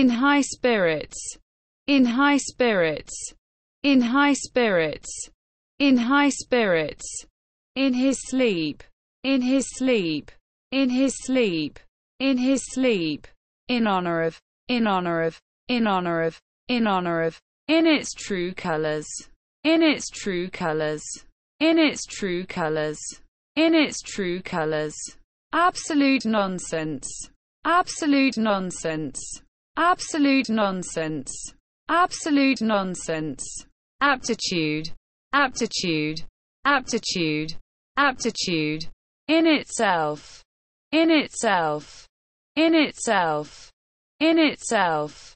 in high spirits, in high spirits, in high spirits, in high spirits, in his sleep, in his sleep, in his sleep, in his sleep, in honor of, in honor of, in honor of, in honor of, in its true colors, in its true colors, in its true colors, in its true colors. Absolute nonsense. Absolute nonsense. Absolute nonsense. Absolute nonsense. Aptitude. Aptitude. Aptitude. Aptitude. In itself. In itself. In itself. In itself.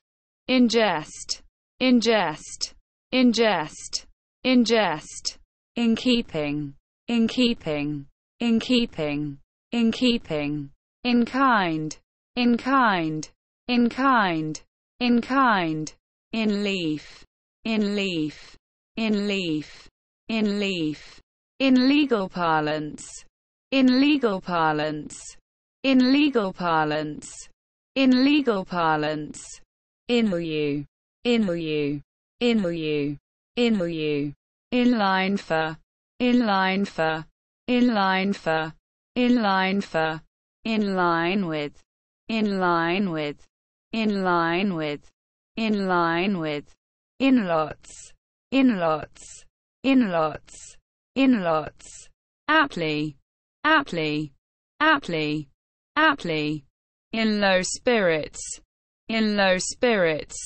Ingest. Ingest. Ingest. Ingest. In keeping. In keeping. In keeping. In keeping. In kind. In kind in kind, in kind, in leaf, in leaf, in leaf, in leaf, in legal parlance, in legal parlance, in legal parlance, in legal parlance, in you, in you, in you, in you, in line for, in line for, in line for, in line for, in line with, in line with in line with, in line with, in lots, in lots, in lots, in lots, aptly, aptly, aptly, aptly, in low spirits, in low spirits,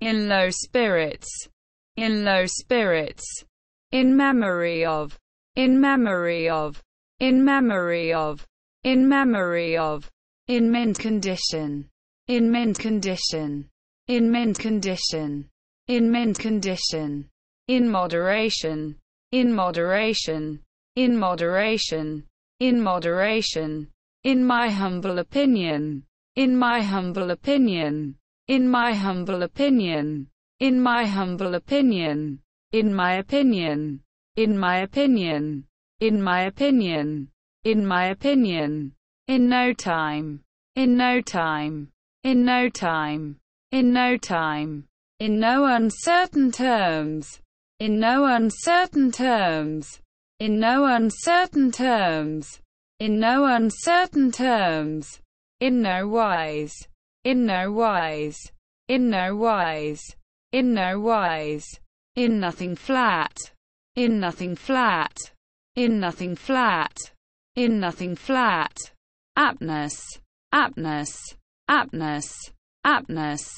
in low spirits, in low spirits, in memory of, in memory of, in memory of, in memory of, in mint condition in mint condition. In mint condition. In mint condition. In moderation. In moderation. In moderation. In moderation. In my humble opinion. In my humble opinion. In my humble opinion. In my humble opinion. In my opinion. In my opinion. In my opinion. In my opinion. In no time. In no time. In no time. In no time. In no uncertain terms. In no uncertain terms. In no uncertain terms. In no uncertain terms. In no wise. In no wise. In no wise. In no wise. In nothing flat. In nothing flat. In nothing flat. In nothing flat. Aptness. Aptness aptness, aptness,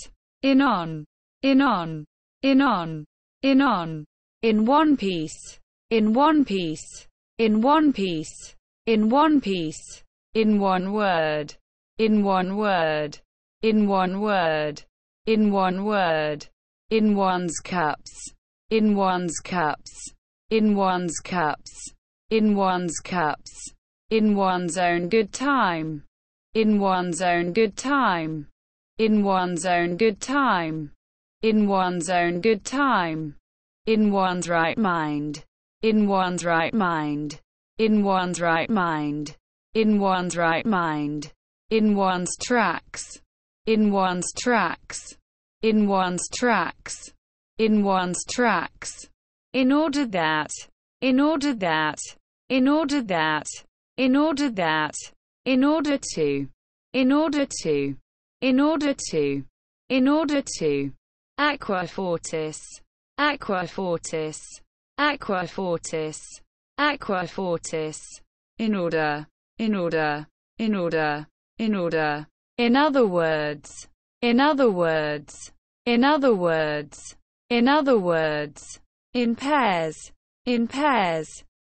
in on, in on, in on, in on, in one piece, in one piece, in one piece, in one piece, in one word, in one word, in one word, in one word, in one's cups, in one's cups, in one's cups, in one's cups, in one's own good time in one's own good time, in one's own good time, in one's own good time, in one's right mind, in one's right mind, in one's right mind, in one's right mind, in one's tracks, in one's tracks, in one's tracks, in one's tracks, in order that, in order that, in order that, in order that, in order to, in order to, in order to, in order to, aqua fortis, aqua fortis, aqua fortis, aqua fortis, in order, in order, in order, in order, in other words, in other words, in other words, in other words, in pairs, in pairs,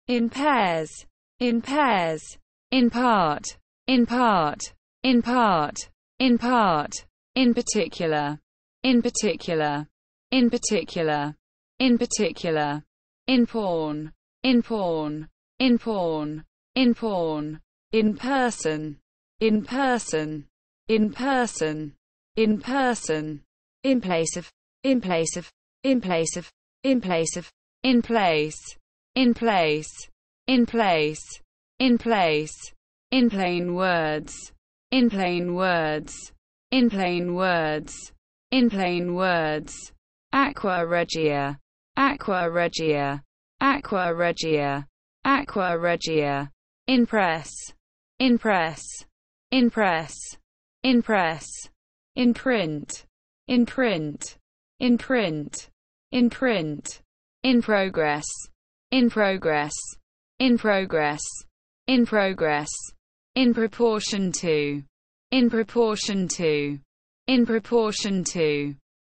in pairs, in pairs, in part, in part, in part, in part, in particular, in particular, in particular, in particular, in porn, in porn, in porn, in porn, in person, in person, in person, in person, in place of, in place of, in place of, in place of, in place, in place, in place, in place in plain words. In plain words. In plain words. In plain words. Aqua regia. Aqua regia. Aqua regia. Aqua regia. In press. In press. In press. In press. In print. In print. In print. In print. In progress. In progress. In progress. In progress in proportion to, in proportion to, in proportion to,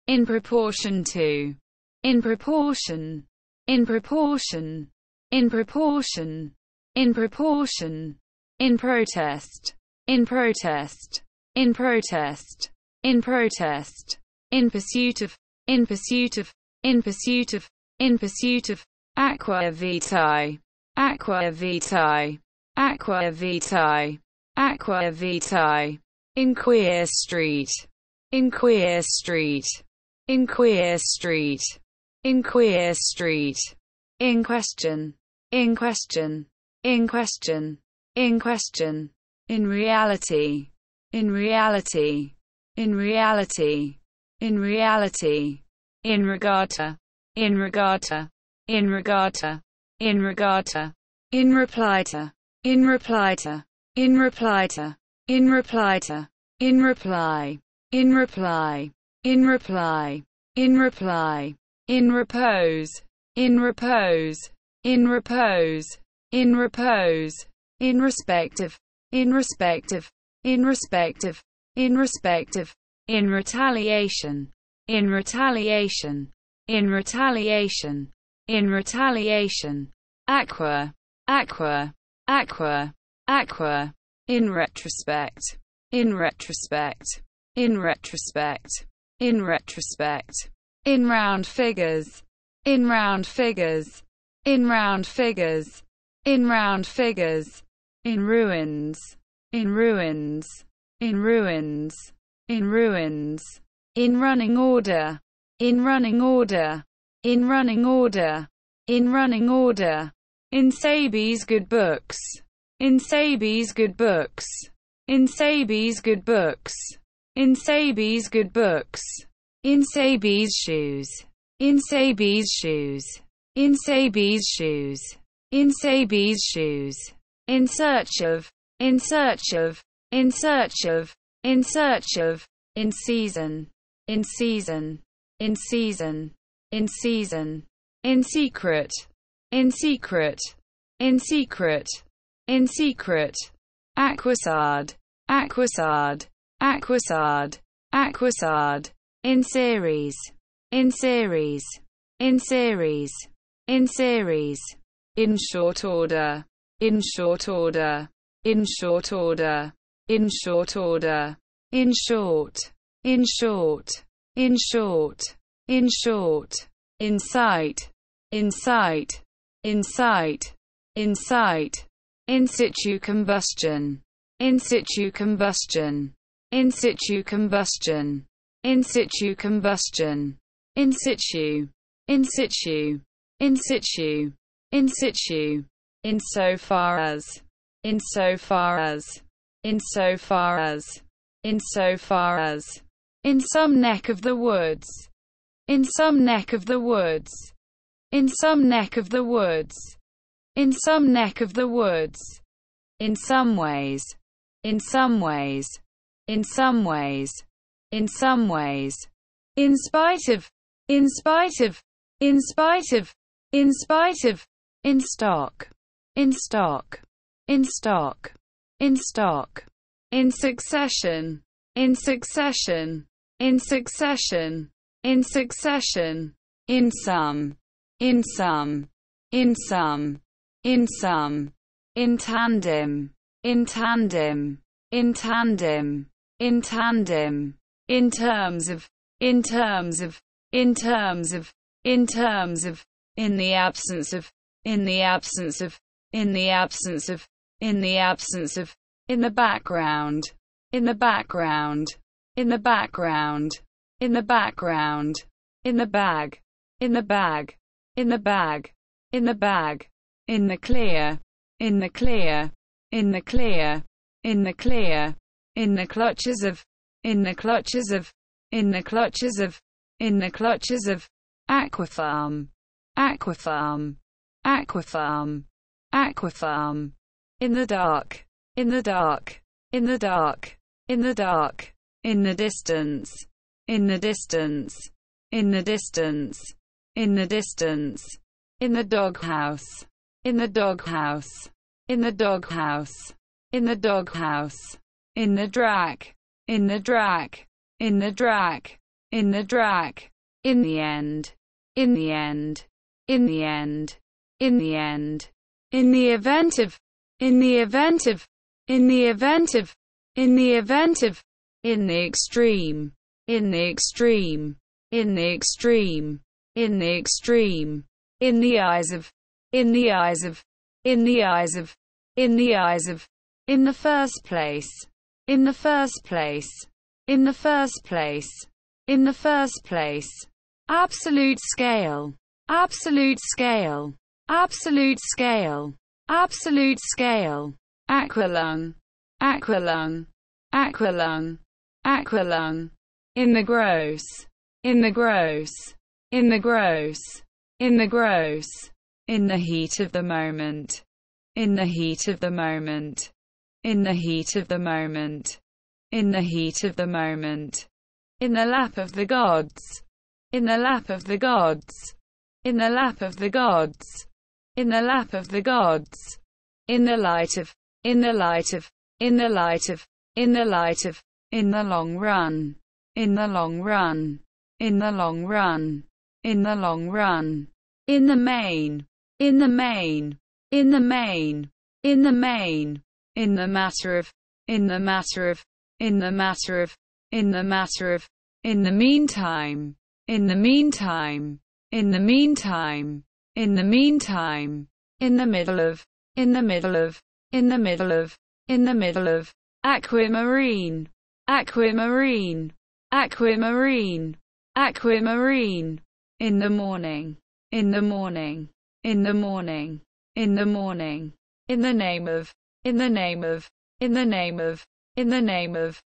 in proportion to, in proportion, in proportion, in proportion, in proportion, in protest, in protest, in protest, in protest, in pursuit of, in pursuit of, in pursuit of, in pursuit of, aqua vitae, aqua vitae, Aqua Vitae, Aqua Vitae, in Queer Street, in Queer Street, in Queer Street, in Queer Street, in question, in question, in question, in question, in reality, in reality, in reality, in reality, in regatta. in regatta. in regatta. in regarta, in reply to in reply to. In reply to. In reply to. In reply. In reply. In reply. In reply. In repose. In repose. In repose. In repose. In of. In of. In of. In of. In retaliation. In retaliation. In retaliation. In retaliation. Aqua. Aqua Aqua. Aqua. In retrospect. In retrospect. In retrospect. In retrospect. In round figures. In round figures. In round figures. In round figures. In ruins. In ruins. In ruins. In ruins. In running order. In running order. In running order. In running order. In Sabi's Good Books. In Sabi's Good Books. In Sabi's Good Books. In Sabi's Good Books. In Sabi's Shoes. In Sabi's Shoes. In Sabi's Shoes. In Sabi's Shoes. In search of. In search of. In search of. In search of. In season. In season. In season. In season. In secret in secret, in secret, in secret, Aquasard, Aquasard, Aquasard, Aquasard, in series, in series, in series, in series, in short order, in short order, in short order, in short order, in short, in short, in short, in short, in sight, in sight, in sight. In sight. In situ combustion. In situ combustion. In situ combustion. In situ combustion. In situ. In situ. In situ. In situ. In so far as. In so far as. In so far as. In so far as. In some neck of the woods. In some neck of the woods in some neck of the woods, in some neck of the woods, in some ways, in some ways, in some ways, in some ways, in spite of, in spite of, in spite of, in spite of, in stock, in stock, in stock, in stock, in succession, in succession, in succession, in succession, in some, in some, in some, in some, in tandem, in tandem, in tandem, in tandem, in terms of, in terms of, in terms of, in terms of, in the absence of, in the absence of, in the absence of, in the absence of, in the background, in the background, in the background, in the background, in the bag, in the bag in the bag, in the bag, in the clear, in the clear, in the clear, in the clear, in the clutches of, in the clutches of, in the clutches of, in the clutches of, Aquafarm, Aquafarm, Aquafarm, Aquafarm, in the dark, in the dark, in the dark, in the dark, in the distance, in the distance, in the distance in the distance, in the doghouse, in the doghouse, in the doghouse, in the doghouse, in the drac, in the drac, in the drac, in the drac, in the end, in the end, in the end, in the end, in the event of, in the event of, in the event of, in the event of, in the extreme, in the extreme, in the extreme in the extreme, in the eyes of, in the eyes of, in the eyes of, in the eyes of, in the first place, in the first place, in the first place, in the first place, absolute scale, absolute scale, absolute scale, absolute scale, aqualung, aqualung, aqualung, aqualung, in the gross, in the gross, in the gross, in the gross, in the heat of the moment, in the heat of the moment, in the heat of the moment, in the heat of the moment, in the lap of the gods, in the lap of the gods, in the lap of the gods, in the lap of the gods, in the light of, in the light of, in the light of, in the light of, in the long run, in the long run, in the long run in the long run, in the main, in the main, in the main, in the main, in the matter of, in the matter of, in the matter of, in the matter of, in the meantime, in the meantime, in the meantime, in the meantime, in the middle of, in the middle of, in the middle of, in the middle of, aquamarine, aquamarine, aquamarine, aquamarine, in the morning, in the morning, in the morning, in the morning, in the name of, in the name of, in the name of, in the name of,